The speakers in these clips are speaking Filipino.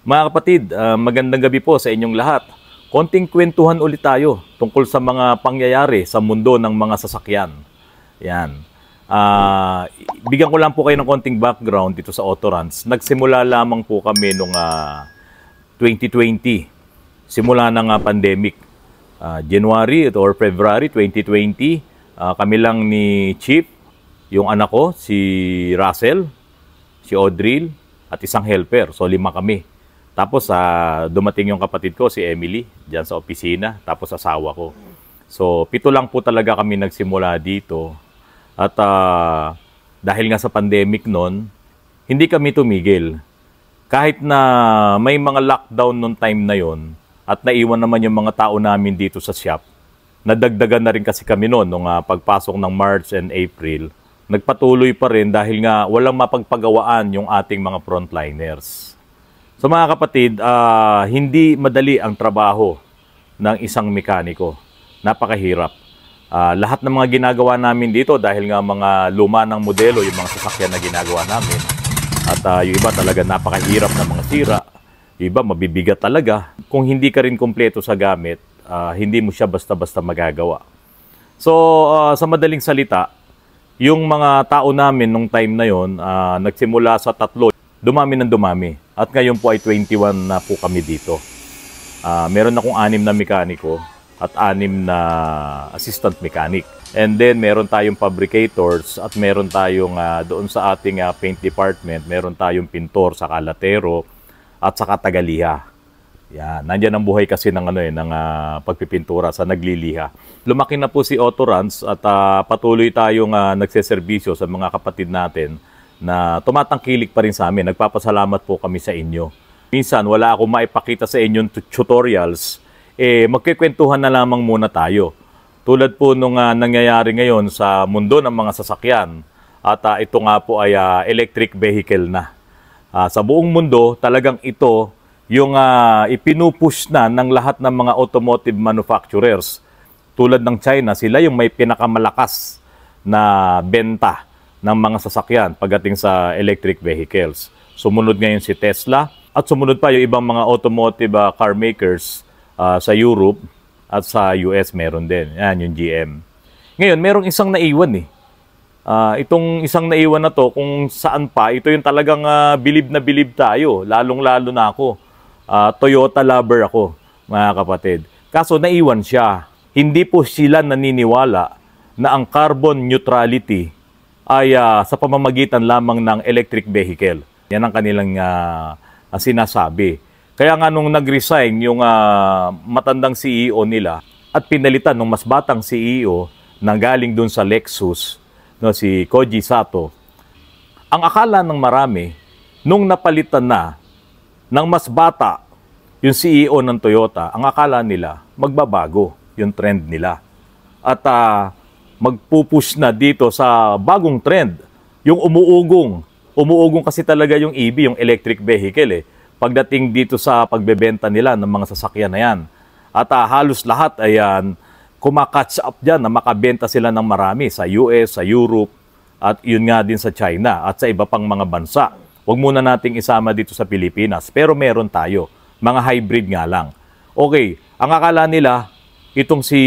Mga kapatid, uh, magandang gabi po sa inyong lahat. Konting kwentuhan ulit tayo tungkol sa mga pangyayari sa mundo ng mga sasakyan. Yan. Uh, bigyan ko lang po kayo ng konting background dito sa Autorance. Nagsimula lamang po kami noong uh, 2020. Simula ng uh, pandemic. Uh, January or February 2020, uh, kami lang ni Chief, yung anak ko, si Russell, si Audril, at isang helper. So lima kami tapos uh, dumating yung kapatid ko, si Emily, diyan sa opisina, tapos asawa ko. So, pito lang po talaga kami nagsimula dito. At uh, dahil nga sa pandemic noon, hindi kami tumigil. Kahit na may mga lockdown noon time na yon at naiwan naman yung mga tao namin dito sa shop, nadagdagan na rin kasi kami noon nung uh, pagpasok ng March and April. Nagpatuloy pa rin dahil nga walang mapagpagawaan yung ating mga frontliners. So mga kapatid, uh, hindi madali ang trabaho ng isang mekaniko. Napakahirap. Uh, lahat ng mga ginagawa namin dito dahil nga mga luma ng modelo, yung mga sasakyan na ginagawa namin. At uh, yung iba talaga napakahirap ng mga sira. iba mabibigat talaga. Kung hindi ka rin kumpleto sa gamit, uh, hindi mo siya basta-basta magagawa. So uh, sa madaling salita, yung mga tao namin nung time na yon uh, nagsimula sa tatlo, dumami ng dumami at ngayon po ay 21 na po kami dito. Uh, meron akong anim na mekaniko at anim na assistant mechanic. And then meron tayong fabricators at meron tayong uh, doon sa ating uh, paint department, meron tayong pintor sa kalatero at sa katagaliha. Yeah, nandiyan ang buhay kasi ng ano eh, ng uh, pagpipintura sa nagliliha. Lumaki na po si Autorans at uh, patuloy tayong uh, nagseserbisyo sa mga kapatid natin na tumatangkilik pa rin sa amin. Nagpapasalamat po kami sa inyo. Minsan, wala akong maipakita sa inyong tutorials, eh, magkikwentuhan na lamang muna tayo. Tulad po nung uh, nangyayari ngayon sa mundo ng mga sasakyan, at uh, ito nga po ay uh, electric vehicle na. Uh, sa buong mundo, talagang ito yung uh, ipinupush na ng lahat ng mga automotive manufacturers. Tulad ng China, sila yung may pinakamalakas na benta ng mga sasakyan pagdating sa electric vehicles. Sumunod ngayon si Tesla at sumunod pa yung ibang mga automotive uh, car makers uh, sa Europe at sa US meron din. Yan yung GM. Ngayon, merong isang naiwan eh. Uh, itong isang naiwan na to kung saan pa, ito yung talagang uh, bilib na bilib tayo, lalong-lalo na ako. Uh, Toyota lover ako, mga kapatid. Kaso naiwan siya. Hindi po sila naniniwala na ang carbon neutrality ay uh, sa pamamagitan lamang ng electric vehicle. Yan ang kanilang uh, sinasabi. Kaya nga nung nag-resign yung uh, matandang CEO nila at pinalitan ng mas batang CEO na galing dun sa Lexus, no, si Koji Sato, ang akala ng marami, nung napalitan na ng mas bata yung CEO ng Toyota, ang akala nila magbabago yung trend nila. At uh, magpupush na dito sa bagong trend, yung umuugong. Umuugong kasi talaga yung EV, yung electric vehicle eh, pagdating dito sa pagbebenta nila ng mga sasakyan na yan. At uh, halos lahat ayan, kumakatch up dyan na makabenta sila ng marami sa US, sa Europe, at yun nga din sa China at sa iba pang mga bansa. Huwag muna nating isama dito sa Pilipinas, pero meron tayo, mga hybrid nga lang. Okay, ang akala nila, itong si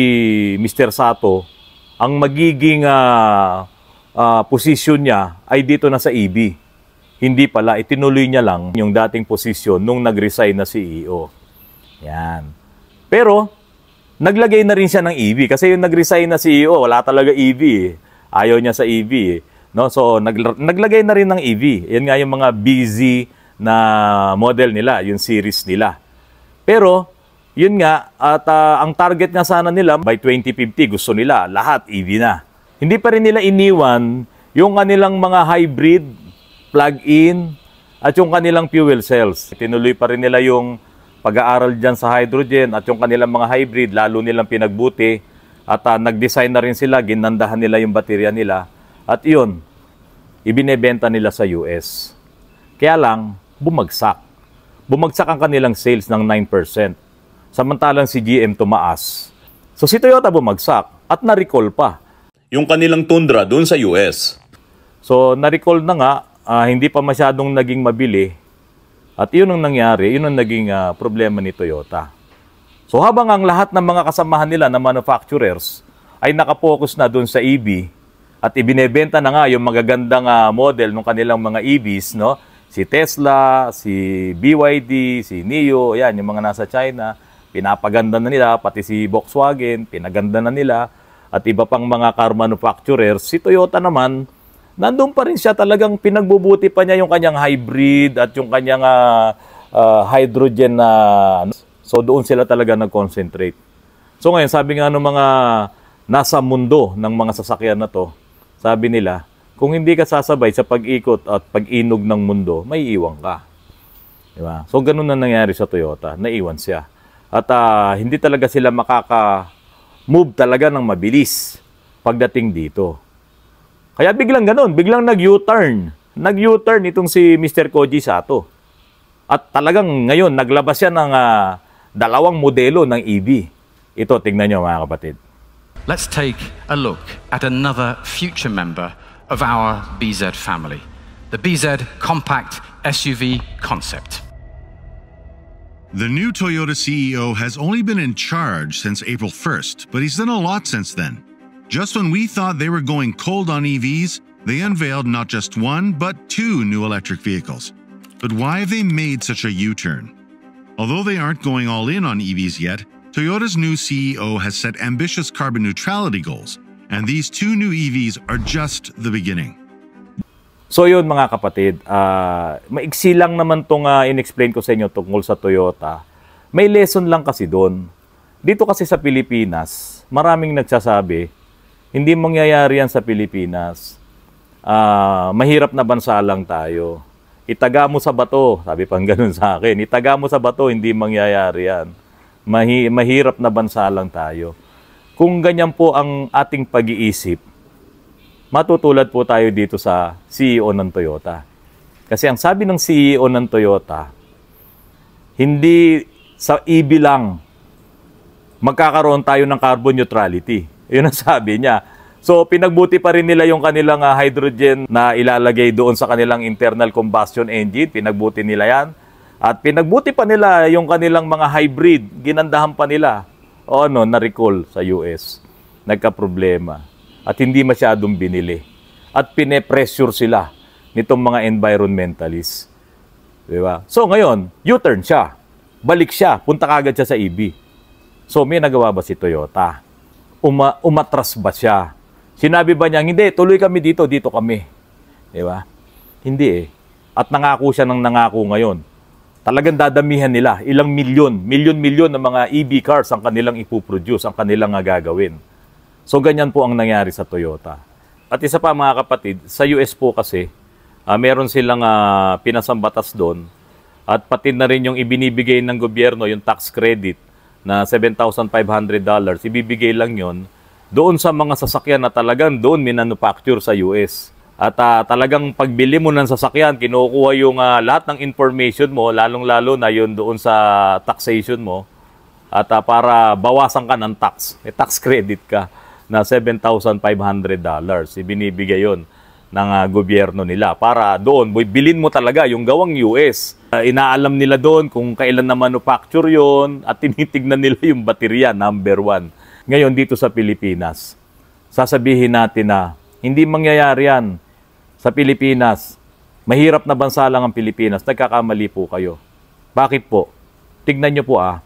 Mr. Sato, ang magiging uh, uh, posisyon niya ay dito na sa EB. Hindi pala, itinuloy niya lang yung dating posisyon nung nag-resign na CEO. Yan. Pero, naglagay na rin siya ng EB kasi yung nag-resign na CEO, wala talaga EB. Eh. Ayaw niya sa EB. Eh. No? So, naglagay na rin ng EB. Yan nga yung mga busy na model nila, yung series nila. Pero, yun nga, at uh, ang target nga sana nila by 2050 gusto nila lahat EV na. Hindi pa rin nila iniwan yung kanilang mga hybrid, plug-in, at yung kanilang fuel cells. Tinuloy pa rin nila yung pag-aaral dyan sa hydrogen at yung kanilang mga hybrid, lalo nilang pinagbuti. At uh, nag-design na rin sila, ginandahan nila yung baterya nila. At yun, ibinebenta nila sa US. Kaya lang, bumagsak. Bumagsak ang kanilang sales ng 9% samantalang si GM tumaas. So si Toyota bumagsak at na-recall pa. Yung kanilang Tundra doon sa US. So na-recall na nga, uh, hindi pa masyadong naging mabili. At yun ang nangyari, yun ang naging uh, problema ni Toyota. So habang ang lahat ng mga kasamahan nila na manufacturers ay nakapokus na doon sa EV, at ibinebenta na nga yung magagandang uh, model ng kanilang mga EVs, no? Si Tesla, si BYD, si NIO, yan, yung mga nasa China. Pinapaganda na nila, pati si Volkswagen, pinaganda na nila, at iba pang mga car manufacturers. Si Toyota naman, nandun pa rin siya talagang pinagbubuti pa niya yung kanyang hybrid at yung kanyang uh, uh, hydrogen na... so doon sila talaga nag-concentrate. So ngayon, sabi nga ng mga nasa mundo ng mga sasakyan na to, sabi nila, kung hindi ka sasabay sa pag-ikot at pag-inog ng mundo, may iwan ka. Di ba? So ganun na nangyari sa Toyota, naiwan siya. At uh, hindi talaga sila makaka-move talaga ng mabilis pagdating dito. Kaya biglang ganun, biglang nag-U-turn. Nag-U-turn itong si Mr. Koji Sato. At talagang ngayon, naglabas siya ng uh, dalawang modelo ng EV. Ito, tingnan nyo mga kapatid. Let's take a look at another future member of our BZ family. The BZ Compact SUV concept. The new Toyota CEO has only been in charge since April 1st, but he's done a lot since then. Just when we thought they were going cold on EVs, they unveiled not just one, but two new electric vehicles. But why have they made such a U turn? Although they aren't going all in on EVs yet, Toyota's new CEO has set ambitious carbon neutrality goals, and these two new EVs are just the beginning. So yun mga kapatid, uh, maiksi lang naman tong uh, inexplain ko sa inyo tungkol sa Toyota. May lesson lang kasi doon. Dito kasi sa Pilipinas, maraming nagsasabi, hindi mangyayari yan sa Pilipinas. Uh, mahirap na bansa lang tayo. Itaga mo sa bato, sabi pang ganun sa akin. Itaga mo sa bato, hindi mangyayari yan. Mahi- mahirap na bansa lang tayo. Kung ganyan po ang ating pag-iisip, matutulad po tayo dito sa CEO ng Toyota. Kasi ang sabi ng CEO ng Toyota, hindi sa EV lang magkakaroon tayo ng carbon neutrality. Yun ang sabi niya. So pinagbuti pa rin nila yung kanilang ah, hydrogen na ilalagay doon sa kanilang internal combustion engine. Pinagbuti nila yan. At pinagbuti pa nila yung kanilang mga hybrid. Ginandahan pa nila. O ano, na-recall sa US. Nagka-problema at hindi masyadong binili. At pine-pressure sila nitong mga environmentalists. Di ba? So ngayon, U-turn siya. Balik siya. Punta kagad siya sa EV. So may nagawa ba si Toyota? Uma umatras ba siya? Sinabi ba niya, hindi, tuloy kami dito, dito kami. Di ba? Hindi eh. At nangako siya ng nangako ngayon talagang dadamihan nila ilang milyon, milyon-milyon ng mga EV cars ang kanilang ipoproduce, ang kanilang gagawin. So ganyan po ang nangyari sa Toyota. At isa pa mga kapatid, sa US po kasi, uh, meron silang uh, pinasambatas doon at pati na rin yung ibinibigay ng gobyerno, yung tax credit na $7,500, ibibigay lang yon doon sa mga sasakyan na talagang doon minanufacture sa US. At uh, talagang pagbili mo ng sasakyan, kinukuha yung uh, lahat ng information mo, lalong-lalo na yon doon sa taxation mo, at uh, para bawasan ka ng tax, may tax credit ka na $7,500. Ibinibigay yon ng uh, gobyerno nila para doon bilin mo talaga yung gawang US. Uh, ah, inaalam nila doon kung kailan na manufacture yon at tinitignan nila yung baterya number one. Ngayon dito sa Pilipinas, sasabihin natin na hindi mangyayari yan sa Pilipinas. Mahirap na bansa lang ang Pilipinas. Nagkakamali po kayo. Bakit po? Tignan nyo po ah.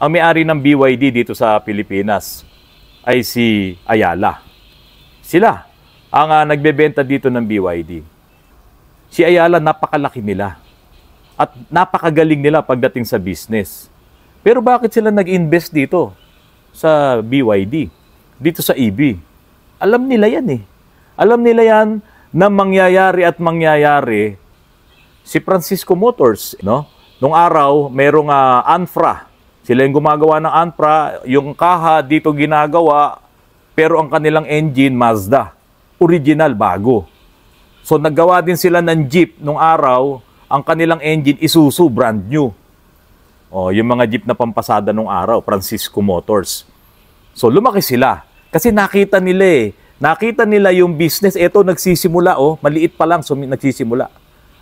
Ang may-ari ng BYD dito sa Pilipinas, ay si Ayala. Sila ang uh, nagbebenta dito ng BYD. Si Ayala, napakalaki nila. At napakagaling nila pagdating sa business. Pero bakit sila nag-invest dito sa BYD? Dito sa EB? Alam nila yan eh. Alam nila yan na mangyayari at mangyayari si Francisco Motors, no? Nung araw, merong uh, ANFRA, sila yung gumagawa ng ANPRA, yung kaha dito ginagawa, pero ang kanilang engine, Mazda. Original, bago. So naggawa din sila ng jeep nung araw, ang kanilang engine, Isuzu, brand new. O, oh, yung mga jeep na pampasada nung araw, Francisco Motors. So lumaki sila. Kasi nakita nila eh, nakita nila yung business, eto nagsisimula oh, maliit pa lang, so nagsisimula.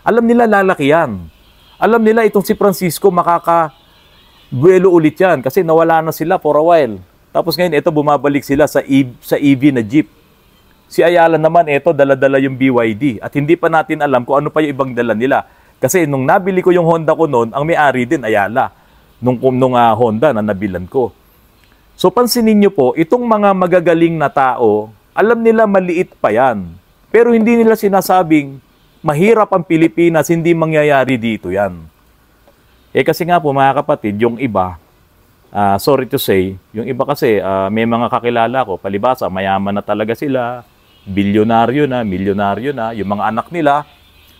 Alam nila lalaki yan. Alam nila itong si Francisco makaka duelo ulit yan kasi nawala na sila for a while. Tapos ngayon, ito bumabalik sila sa, EV, sa EV na jeep. Si Ayala naman, ito daladala yung BYD. At hindi pa natin alam kung ano pa yung ibang dala nila. Kasi nung nabili ko yung Honda ko noon, ang may-ari din Ayala. Nung, nung uh, Honda na nabilan ko. So pansinin nyo po, itong mga magagaling na tao, alam nila maliit pa yan. Pero hindi nila sinasabing, mahirap ang Pilipinas, hindi mangyayari dito yan. Eh kasi nga po mga kapatid, yung iba, uh, sorry to say, yung iba kasi uh, may mga kakilala ko, palibasa mayaman na talaga sila, bilyonaryo na, milyonaryo na, yung mga anak nila,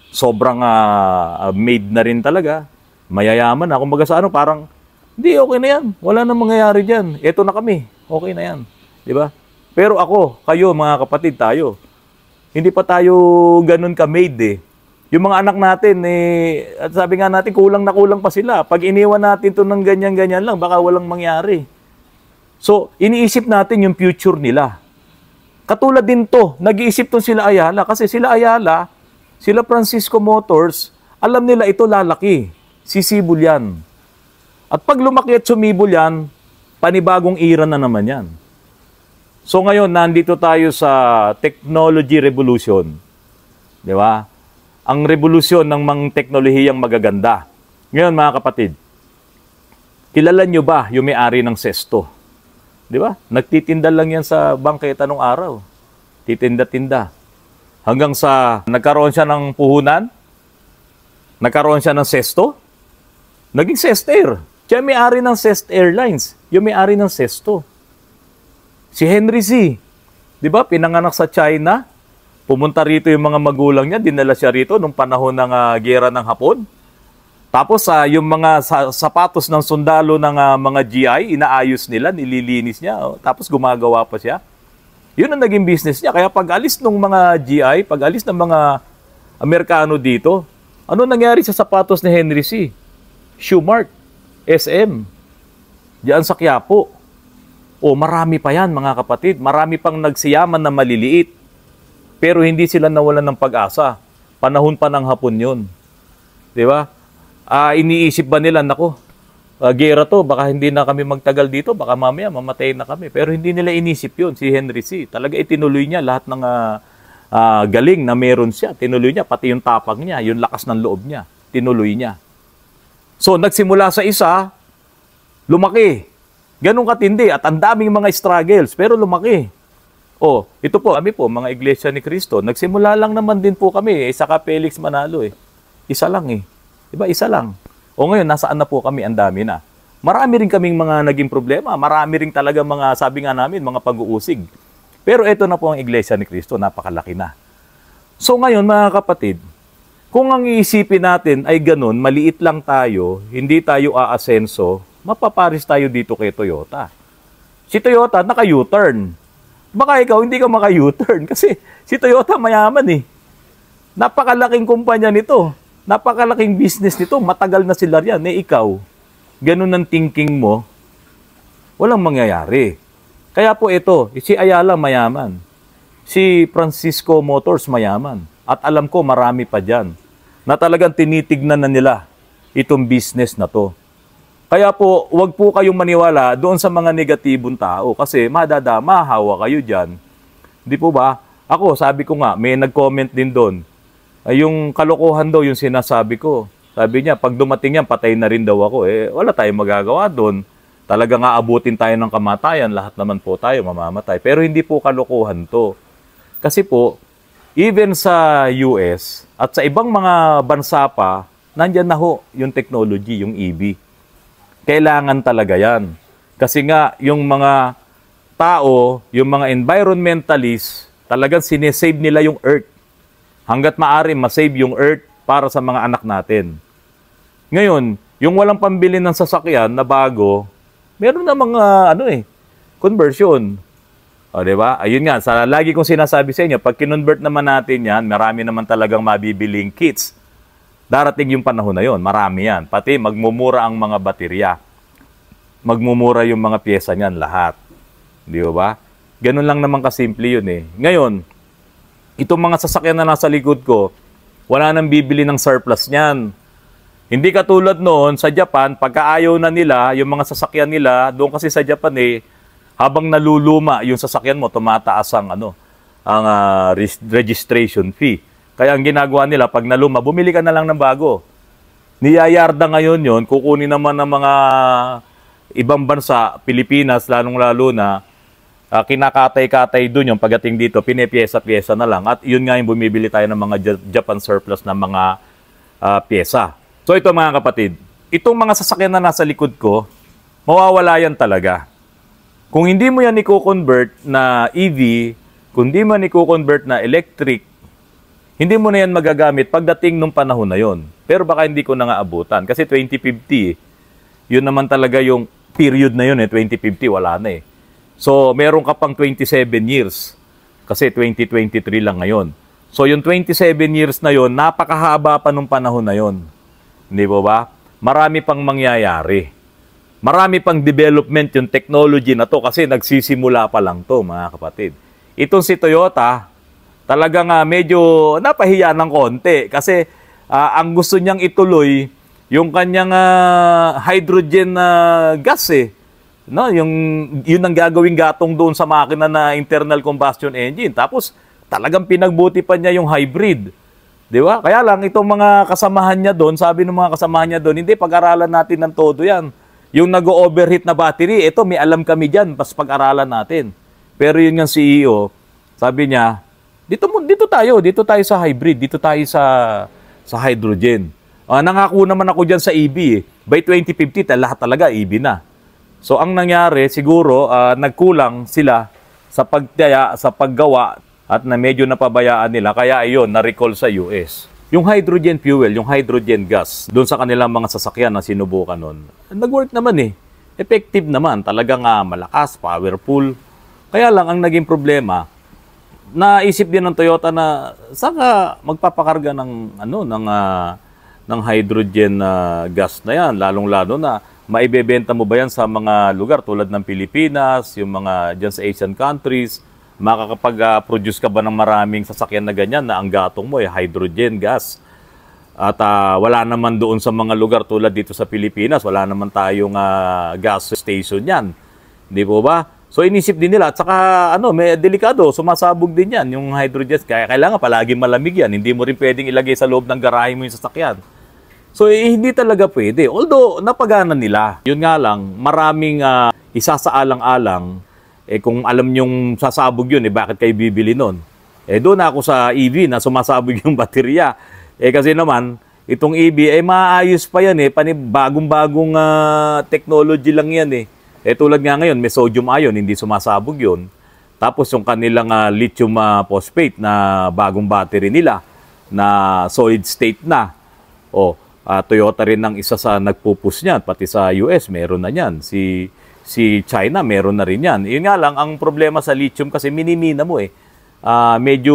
sobrang uh, made na rin talaga, mayayaman na. Kumbaga sa ano, parang, hindi, okay na yan. Wala nang mangyayari dyan. Ito na kami. Okay na yan. Di ba? Pero ako, kayo, mga kapatid, tayo, hindi pa tayo ganun ka-made eh. Yung mga anak natin, eh, at sabi nga natin, kulang na kulang pa sila. Pag iniwan natin to ng ganyan-ganyan lang, baka walang mangyari. So, iniisip natin yung future nila. Katulad din to, nag-iisip to sila Ayala kasi sila Ayala, sila Francisco Motors, alam nila ito lalaki, sisibol yan. At pag lumaki at sumibol yan, panibagong era na naman yan. So ngayon, nandito tayo sa technology revolution. Di ba? ang revolusyon ng mga teknolohiyang magaganda. Ngayon mga kapatid, kilala nyo ba yung may-ari ng sesto? Di ba? Nagtitinda lang yan sa bangketa nung araw. Titinda-tinda. Hanggang sa nagkaroon siya ng puhunan, nagkaroon siya ng sesto, naging sester. Siya may-ari ng Sest Airlines. Yung may-ari ng sesto. Si Henry C. Di ba? Pinanganak sa China, Pumunta rito yung mga magulang niya, dinala siya rito nung panahon ng uh, ah, gera ng Hapon. Tapos uh, yung mga sa- sapatos ng sundalo ng uh, mga GI, inaayos nila, nililinis niya. Oh. Tapos gumagawa pa siya. Yun ang naging business niya. Kaya pag alis ng mga GI, pag alis ng mga Amerikano dito, ano nangyari sa sapatos ni Henry C? Shoemark, SM, diyan sa Quiapo. O oh, marami pa yan mga kapatid, marami pang nagsiyaman na maliliit. Pero hindi sila nawalan ng pag-asa. Panahon pa ng hapon yun. Di ba? Uh, iniisip ba nila, nako, uh, ah, gera to, baka hindi na kami magtagal dito, baka mamaya mamatay na kami. Pero hindi nila inisip yun, si Henry C. Talaga itinuloy niya lahat ng uh, uh, galing na meron siya. Tinuloy niya, pati yung tapang niya, yung lakas ng loob niya. Tinuloy niya. So, nagsimula sa isa, lumaki. Ganun katindi at ang daming mga struggles, pero lumaki. Oh, ito po, kami po, mga Iglesia ni Cristo, nagsimula lang naman din po kami, eh, saka Felix Manalo eh. Isa lang eh. Diba, isa lang. O ngayon, nasaan na po kami? Ang dami na. Marami rin kaming mga naging problema. Marami rin talaga mga, sabi nga namin, mga pag-uusig. Pero ito na po ang Iglesia ni Cristo, napakalaki na. So ngayon, mga kapatid, kung ang iisipin natin ay ganun, maliit lang tayo, hindi tayo aasenso, mapaparis tayo dito kay Toyota. Si Toyota, naka-U-turn baka ikaw hindi ka maka-U-turn kasi si Toyota mayaman eh. Napakalaking kumpanya nito. Napakalaking business nito. Matagal na sila riyan. Eh ikaw, ganun ang thinking mo, walang mangyayari. Kaya po ito, si Ayala mayaman. Si Francisco Motors mayaman. At alam ko marami pa dyan na talagang tinitignan na nila itong business na to. Kaya po, wag po kayong maniwala doon sa mga negatibong tao kasi madadama, hawa kayo dyan. Di po ba? Ako, sabi ko nga, may nag-comment din doon. Ay, yung kalokohan daw yung sinasabi ko. Sabi niya, pag dumating yan, patay na rin daw ako. Eh, wala tayong magagawa doon. Talaga nga abutin tayo ng kamatayan, lahat naman po tayo mamamatay. Pero hindi po kalokohan to. Kasi po, even sa US at sa ibang mga bansa pa, nandyan na ho yung technology, yung EV. Kailangan talaga yan. Kasi nga, yung mga tao, yung mga environmentalists, talagang sinesave nila yung earth. Hanggat maari, masave yung earth para sa mga anak natin. Ngayon, yung walang pambili ng sasakyan na bago, meron na mga ano eh, conversion. O, di ba? Ayun nga, sa, lagi kong sinasabi sa inyo, pag kinonvert naman natin yan, marami naman talagang mabibiling kits darating yung panahon na yon, marami yan. Pati magmumura ang mga baterya. Magmumura yung mga pyesa niyan lahat. Di ba? Ganun lang naman kasimple yun eh. Ngayon, itong mga sasakyan na nasa likod ko, wala nang bibili ng surplus niyan. Hindi katulad noon sa Japan, pagkaayaw na nila, yung mga sasakyan nila, doon kasi sa Japan eh, habang naluluma yung sasakyan mo, tumataas ang ano, ang uh, registration fee. Kaya ang ginagawa nila, pag naluma, bumili ka na lang ng bago. Niyayarda ngayon yon kukunin naman ng mga ibang bansa, Pilipinas, lalong-lalo na, uh, kinakatay-katay doon yung pagdating dito, pinipyesa-pyesa na lang. At yun nga yung bumibili tayo ng mga Japan surplus na mga uh, pyesa. So ito mga kapatid, itong mga sasakyan na nasa likod ko, mawawala yan talaga. Kung hindi mo yan i-convert na EV, kung hindi mo yan i-convert na electric, hindi mo na yan magagamit pagdating nung panahon na yon. Pero baka hindi ko na nga abutan. Kasi 2050, eh. yun naman talaga yung period na yun eh. 2050, wala na eh. So, meron ka pang 27 years. Kasi 2023 lang ngayon. So, yung 27 years na yon, napakahaba pa nung panahon na yon. Hindi po ba? Marami pang mangyayari. Marami pang development yung technology na to kasi nagsisimula pa lang to, mga kapatid. Itong si Toyota, talagang uh, medyo napahiya ng konti kasi uh, ang gusto niyang ituloy yung kanyang uh, hydrogen uh, gas eh. No, yung yun ang gagawing gatong doon sa makina na internal combustion engine. Tapos talagang pinagbuti pa niya yung hybrid. 'Di ba? Kaya lang itong mga kasamahan niya doon, sabi ng mga kasamahan niya doon, hindi pag-aralan natin ng todo 'yan. Yung nag-overheat na battery, ito may alam kami diyan, pas pag-aralan natin. Pero yun yung CEO, sabi niya, dito mo dito tayo, dito tayo sa hybrid, dito tayo sa sa hydrogen. Uh, nangako naman ako diyan sa EV. Eh. By 2050, tal lahat talaga EV na. So ang nangyari siguro uh, nagkulang sila sa pagtaya, sa paggawa at na medyo napabayaan nila kaya ayun na-recall sa US. Yung hydrogen fuel, yung hydrogen gas, doon sa kanilang mga sasakyan na sinubukan noon, nag-work naman eh. Effective naman, talagang uh, malakas, powerful. Kaya lang ang naging problema, naisip din ng Toyota na saka magpapakarga ng ano ng uh, ng hydrogen uh, gas na 'yan lalong-lalo na maibebenta mo ba 'yan sa mga lugar tulad ng Pilipinas, yung mga diyan sa Asian countries, makakapag-produce ah, ka ba ng maraming sasakyan na ganyan na ang gatong mo ay hydrogen gas? At uh, wala naman doon sa mga lugar tulad dito sa Pilipinas, wala naman tayong uh, gas station 'yan. Hindi po ba? So inisip din nila at saka ano, may delikado, sumasabog din 'yan yung hydrogen kaya kailangan palagi malamig 'yan. Hindi mo rin pwedeng ilagay sa loob ng garahe mo yung sasakyan. So eh, hindi talaga pwede. Although napagana nila. Yun nga lang, maraming uh, isasaalang-alang eh kung alam yung sasabog yun, eh bakit kayo bibili noon? Eh doon ako sa EV na sumasabog yung baterya. Eh kasi naman, itong EV, eh maayos pa yan eh. panibagong bagong uh, technology lang yan eh. Eh tulad nga ngayon, may sodium ion, hindi sumasabog yon. Tapos yung kanilang uh, lithium uh, phosphate na bagong battery nila na solid state na. O, uh, Toyota rin ng isa sa nagpupus niyan, pati sa US meron na niyan. Si si China meron na rin yan. Yun nga lang, ang problema sa lithium kasi minimina mo eh. Uh, medyo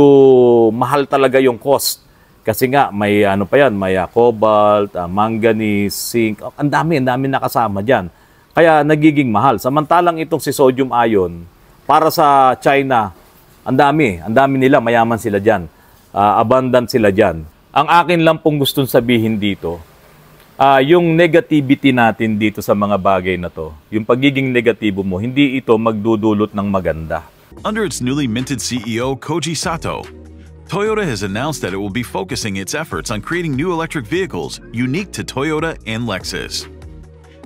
mahal talaga yung cost. Kasi nga, may ano pa yan, may uh, cobalt, uh, manganese, zinc, oh, ang dami, ang dami nakasama dyan. Kaya nagiging mahal. Samantalang itong si sodium ion, para sa China, ang dami, ang dami nila, mayaman sila dyan. Uh, abundant sila dyan. Ang akin lang pong gustong sabihin dito, uh, yung negativity natin dito sa mga bagay na to, yung pagiging negatibo mo, hindi ito magdudulot ng maganda. Under its newly minted CEO, Koji Sato, Toyota has announced that it will be focusing its efforts on creating new electric vehicles unique to Toyota and Lexus.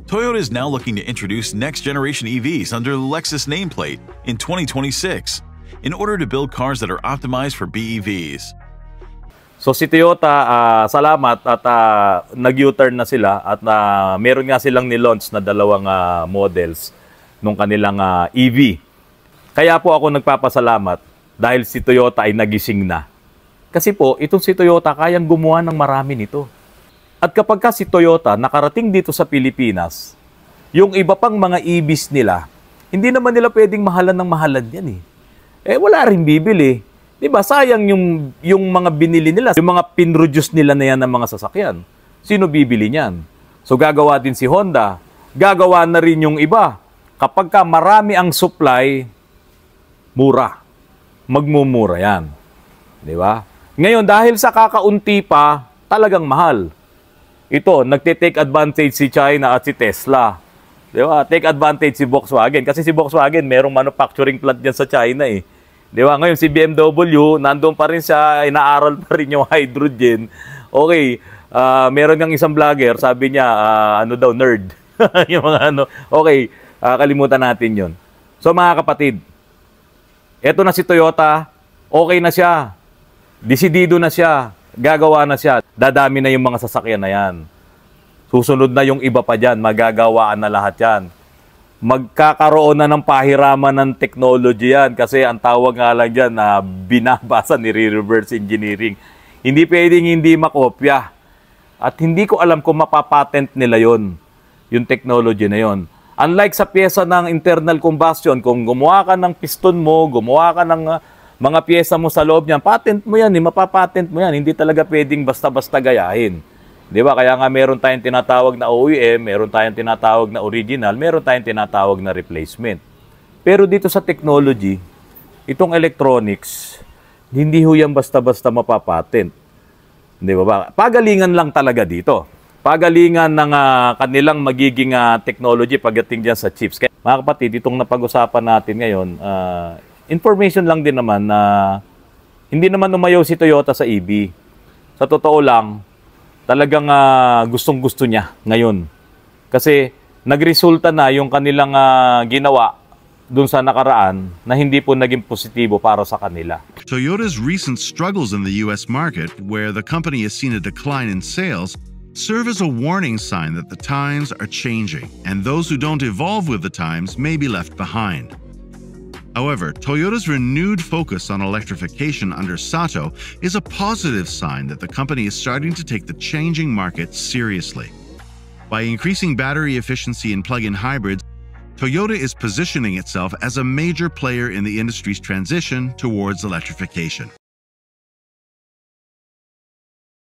Toyota is now looking to introduce next-generation EVs under the Lexus nameplate in 2026 in order to build cars that are optimized for BEVs. So si Toyota, uh, salamat at uh, nag-U-turn na sila at uh, meron nga silang nilaunch na dalawang uh, models nung kanilang uh, EV. Kaya po ako nagpapasalamat dahil si Toyota ay nagising na. Kasi po, itong si Toyota kayang gumawa ng marami nito. At kapag ka si Toyota nakarating dito sa Pilipinas, yung iba pang mga EVs nila, hindi naman nila pwedeng mahalan ng mahalan yan eh. Eh wala rin bibili. 'Di ba? Sayang yung yung mga binili nila, yung mga pinroduce nila na yan ng mga sasakyan. Sino bibili niyan? So gagawa din si Honda, gagawa na rin yung iba. Kapag ka marami ang supply, mura. Magmumura yan. 'Di ba? Ngayon dahil sa kakaunti pa, talagang mahal ito, nagte-take advantage si China at si Tesla. Di ba? Take advantage si Volkswagen. Kasi si Volkswagen, merong manufacturing plant dyan sa China eh. Di ba? Ngayon si BMW, nandoon pa rin siya, inaaral pa rin yung hydrogen. Okay, uh, meron ngang isang vlogger, sabi niya, uh, ano daw, nerd. yung mga ano. Okay, uh, kalimutan natin yon. So mga kapatid, eto na si Toyota, okay na siya. Desidido na siya gagawa na siya. Dadami na yung mga sasakyan na yan. Susunod na yung iba pa dyan, magagawaan na lahat yan. Magkakaroon na ng pahiraman ng technology yan kasi ang tawag nga lang dyan na binabasa ni reverse engineering. Hindi pwedeng hindi makopya. At hindi ko alam kung mapapatent nila yon yung technology na yon. Unlike sa pyesa ng internal combustion, kung gumawa ka ng piston mo, gumawa ka ng ah, mga piyesa mo sa loob niyan, patent mo yan, eh, mapapatent mo yan. Hindi talaga pwedeng basta-basta gayahin. Di ba? Kaya nga meron tayong tinatawag na OEM, meron tayong tinatawag na original, meron tayong tinatawag na replacement. Pero dito sa technology, itong electronics, hindi ho yan basta-basta mapapatent. Di ba ba? Pagalingan lang talaga dito. Pagalingan ng uh, kanilang magiging uh, technology pagdating dyan sa chips. Kaya, mga kapatid, itong napag-usapan natin ngayon, uh, information lang din naman na hindi naman umayaw si Toyota sa EV. Sa totoo lang, talagang uh, gustong gusto niya ngayon. Kasi nagresulta na yung kanilang uh, ginawa dun sa nakaraan na hindi po naging positibo para sa kanila. Toyota's recent struggles in the US market where the company has seen a decline in sales serve as a warning sign that the times are changing and those who don't evolve with the times may be left behind. However, Toyota's renewed focus on electrification under Sato is a positive sign that the company is starting to take the changing market seriously. By increasing battery efficiency in plug-in hybrids, Toyota is positioning itself as a major player in the industry's transition towards electrification.